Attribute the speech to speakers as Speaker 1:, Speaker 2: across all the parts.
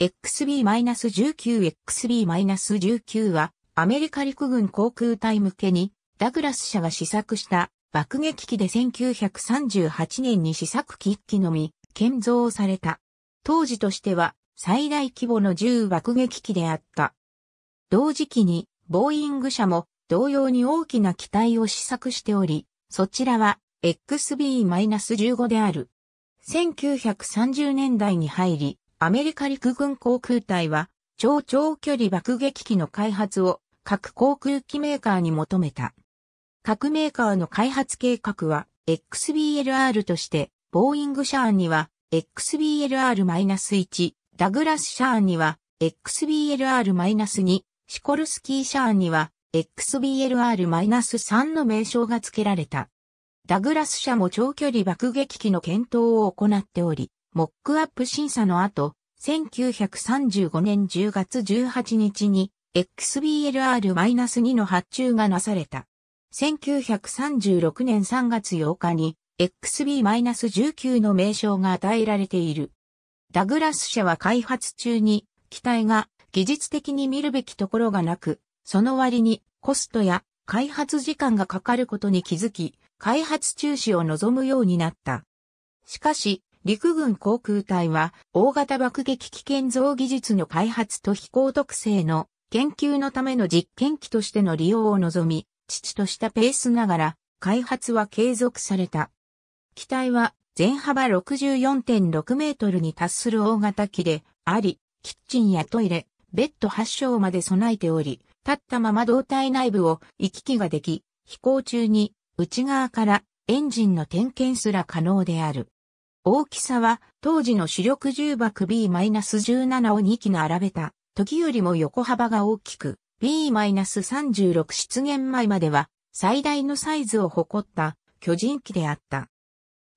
Speaker 1: XB-19XB-19 はアメリカ陸軍航空隊向けにダグラス社が試作した爆撃機で1938年に試作機1機のみ建造された。当時としては最大規模の銃爆撃機であった。同時期にボーイング社も同様に大きな機体を試作しており、そちらは XB-15 である。1930年代に入り、アメリカ陸軍航空隊は、超長距離爆撃機の開発を各航空機メーカーに求めた。各メーカーの開発計画は XBLR として、ボーイングシャーンには XBLR-1、ダグラスシャーンには XBLR-2、シコルスキーシャーンには XBLR-3 の名称が付けられた。ダグラス社も長距離爆撃機の検討を行っており、モックアップ審査の後、1935年10月18日に XBLR-2 の発注がなされた。1936年3月8日に XB-19 の名称が与えられている。ダグラス社は開発中に機体が技術的に見るべきところがなく、その割にコストや開発時間がかかることに気づき、開発中止を望むようになった。しかし、陸軍航空隊は大型爆撃機建造技術の開発と飛行特性の研究のための実験機としての利用を望み、父としたペースながら開発は継続された。機体は全幅64.6メートルに達する大型機であり、キッチンやトイレ、ベッド発症まで備えており、立ったまま胴体内部を行き来ができ、飛行中に内側からエンジンの点検すら可能である。大きさは当時の主力重爆 B-17 を2機並べた時よりも横幅が大きく B-36 出現前までは最大のサイズを誇った巨人機であった。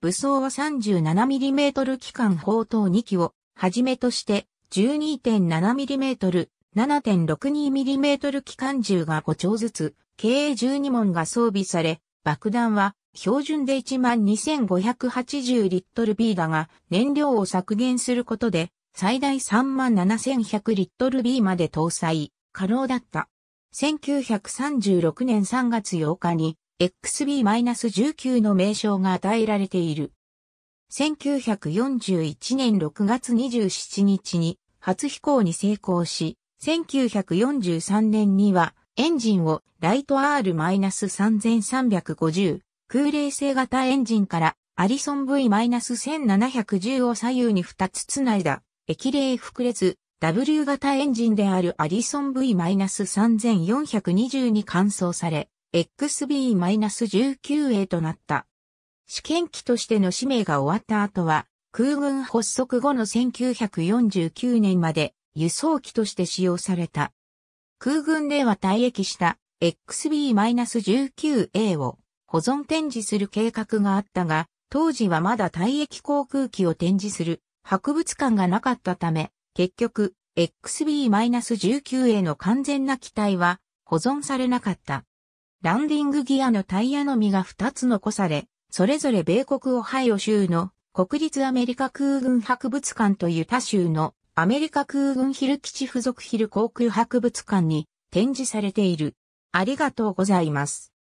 Speaker 1: 武装は 37mm 機関砲塔2機をはじめとして 12.7mm、7.62mm 機関銃が5丁ずつ、計12門が装備され、爆弾は標準で12,580リットル B だが、燃料を削減することで、最大37,100リットル B まで搭載、可能だった。1936年3月8日に、XB-19 の名称が与えられている。1941年6月27日に初飛行に成功し、1943年にはエンジンをライト R-3350 空冷性型エンジンからアリソン V-1710 を左右に2つつないだ、液冷複列 W 型エンジンであるアリソン V-3420 に換装され、XB-19A となった。試験機としての使命が終わった後は、空軍発足後の1949年まで輸送機として使用された。空軍では退役した XB-19A を保存展示する計画があったが、当時はまだ退役航空機を展示する博物館がなかったため、結局 XB-19 への完全な機体は保存されなかった。ランディングギアのタイヤのみが2つ残され、それぞれ米国オハイオ州の国立アメリカ空軍博物館という他州のアメリカ空軍ヒル基地付属ヒル航空博物館に展示されている。ありがとうございます。